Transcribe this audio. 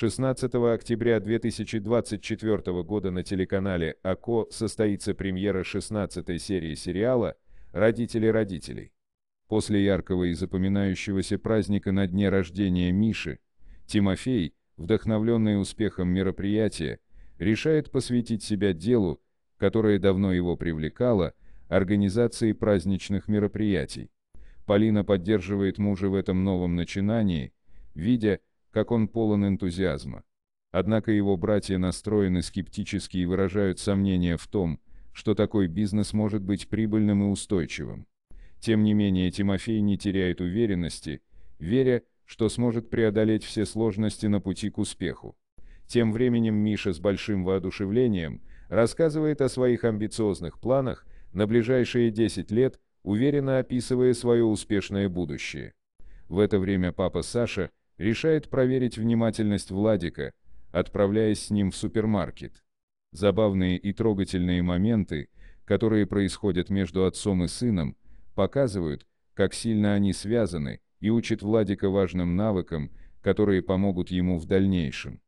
16 октября 2024 года на телеканале АКО состоится премьера 16 серии сериала «Родители родителей». После яркого и запоминающегося праздника на дне рождения Миши, Тимофей, вдохновленный успехом мероприятия, решает посвятить себя делу, которое давно его привлекало, организации праздничных мероприятий. Полина поддерживает мужа в этом новом начинании, видя, как он полон энтузиазма. Однако его братья настроены скептически и выражают сомнения в том, что такой бизнес может быть прибыльным и устойчивым. Тем не менее Тимофей не теряет уверенности, веря, что сможет преодолеть все сложности на пути к успеху. Тем временем Миша с большим воодушевлением рассказывает о своих амбициозных планах на ближайшие 10 лет, уверенно описывая свое успешное будущее. В это время папа Саша – решает проверить внимательность Владика, отправляясь с ним в супермаркет. Забавные и трогательные моменты, которые происходят между отцом и сыном, показывают, как сильно они связаны и учат Владика важным навыкам, которые помогут ему в дальнейшем.